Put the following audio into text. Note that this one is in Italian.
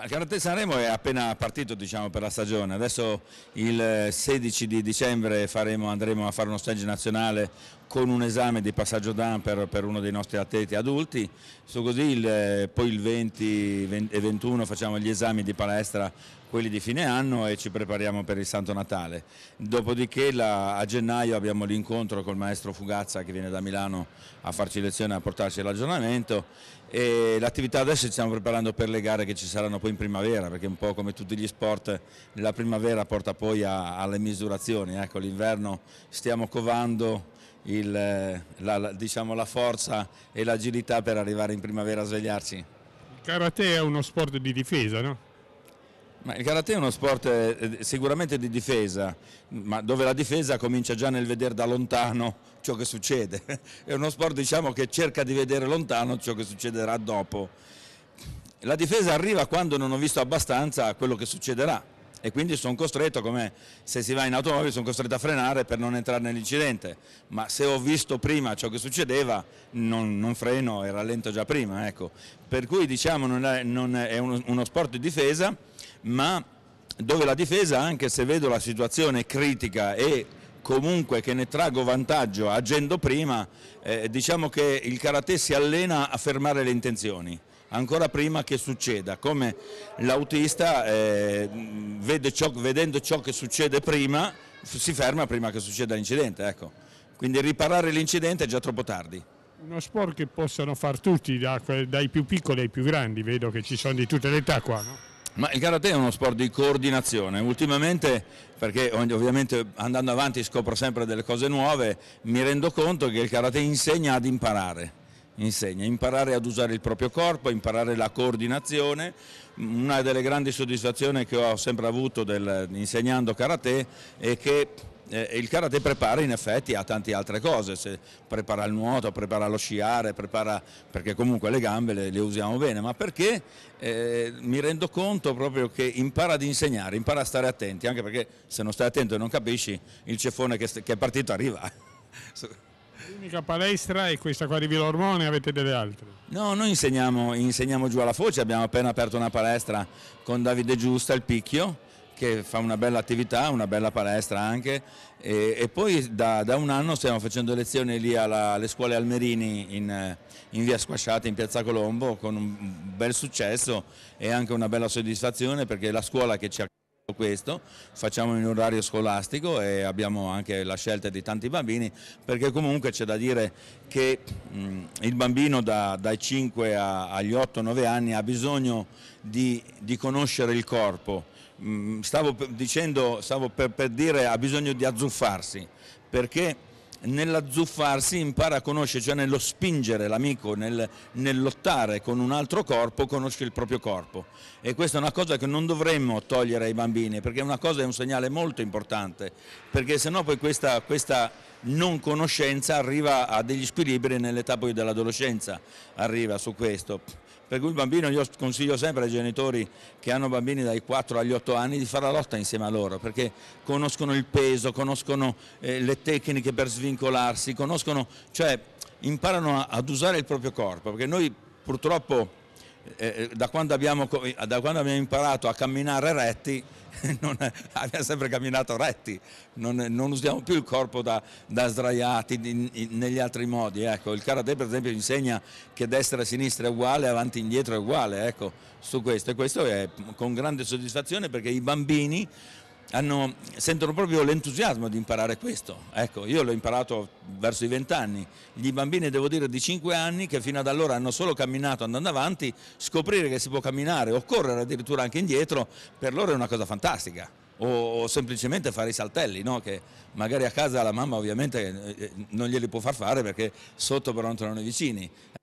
Ma il Karate Sanremo è appena partito diciamo, per la stagione, adesso il 16 eh, di dicembre faremo, andremo a fare uno stage nazionale, con un esame di passaggio d'an per, uno dei nostri atleti adulti, so così il, eh, poi il 20 e 21 facciamo gli esami di palestra quelli di fine anno e ci prepariamo per il Santo Natale. Dopodiché la, a gennaio abbiamo l'incontro col maestro Fugazza che viene da Milano a farci lezione, e a portarci l'aggiornamento e l'attività adesso ci stiamo preparando per le gare che ci saranno poi in primavera perché un po' come tutti gli sport la primavera porta poi a, alle misurazioni, ecco l'inverno stiamo covando il, eh, la, diciamo, la forza e l'agilità per arrivare in primavera a svegliarsi. Il karate è uno sport di difesa, no? Ma il karate è uno sport eh, eh, sicuramente di difesa, ma dove la difesa comincia già nel vedere da lontano ciò che succede. È uno sport diciamo, che cerca di vedere lontano ciò che succederà dopo. La difesa arriva quando non ho visto abbastanza quello che succederà e quindi sono costretto, come se si va in automobile, sono costretto a frenare per non entrare nell'incidente, ma se ho visto prima ciò che succedeva non, non freno e rallento già prima, ecco. per cui diciamo non è, non è uno, uno sport di difesa, ma dove la difesa, anche se vedo la situazione critica e comunque che ne trago vantaggio agendo prima, eh, diciamo che il karate si allena a fermare le intenzioni ancora prima che succeda, come l'autista eh, vedendo ciò che succede prima si ferma prima che succeda l'incidente, ecco. quindi riparare l'incidente è già troppo tardi. Uno sport che possono far tutti, dai più piccoli ai più grandi, vedo che ci sono di tutte le età qua. No? Ma il karate è uno sport di coordinazione, ultimamente, perché ovviamente andando avanti scopro sempre delle cose nuove, mi rendo conto che il karate insegna ad imparare insegna, imparare ad usare il proprio corpo, imparare la coordinazione, una delle grandi soddisfazioni che ho sempre avuto del, insegnando karate è che eh, il karate prepara in effetti a tante altre cose, Se prepara il nuoto, prepara lo sciare, prepara, perché comunque le gambe le, le usiamo bene, ma perché eh, mi rendo conto proprio che impara ad insegnare, impara a stare attenti, anche perché se non stai attento e non capisci il cefone che, che è partito arriva. L'unica palestra è questa qua di Ormone, avete delle altre? No, noi insegniamo, insegniamo giù alla foce, abbiamo appena aperto una palestra con Davide Giusta, il Picchio, che fa una bella attività, una bella palestra anche e, e poi da, da, un anno stiamo facendo lezioni lì alla, alle scuole Almerini in, in via Squasciata, in piazza Colombo con un bel successo e anche una bella soddisfazione perché la scuola che ci ha questo, facciamo in orario scolastico e abbiamo anche la scelta di tanti bambini perché comunque c'è da dire che mh, mm, il bambino da, dai 5 a, agli 8-9 anni ha bisogno di, di conoscere il corpo, mh, mm, stavo, per, dicendo, stavo per, per dire ha bisogno di azzuffarsi perché nell'azzuffarsi impara a conoscere, cioè nello spingere l'amico, nel, nel, lottare con un altro corpo, conosce il proprio corpo. E questa è una cosa che non dovremmo togliere ai bambini, perché è una cosa, è un segnale molto importante, perché sennò poi questa, questa non conoscenza arriva a degli squilibri nell'età poi dell'adolescenza, arriva su questo. Per cui il bambino, io consiglio sempre ai genitori che hanno bambini dai 4 agli 8 anni di fare la lotta insieme a loro, perché conoscono il peso, conoscono eh, le tecniche per svincolarsi, conoscono, cioè imparano a, ad usare il proprio corpo, perché noi purtroppo eh, eh, da, quando abbiamo, eh, da, quando abbiamo, imparato a camminare retti, è, abbiamo sempre camminato retti, non, non, usiamo più il corpo da, da sdraiati in, in, negli altri modi. Ecco. Il karate per esempio insegna che destra e sinistra è uguale, avanti e indietro è uguale ecco, su questo e questo è con grande soddisfazione perché i bambini hanno, sentono proprio l'entusiasmo di imparare questo. Ecco, io l'ho imparato verso i vent'anni. Gli bambini, devo dire, di 5 anni che fino ad allora hanno solo camminato andando avanti, scoprire che si può camminare o correre addirittura anche indietro, per loro è una cosa fantastica. O, o semplicemente fare i saltelli, no? che magari a casa la mamma ovviamente eh, eh, non glieli può far fare perché sotto però non trovano i vicini.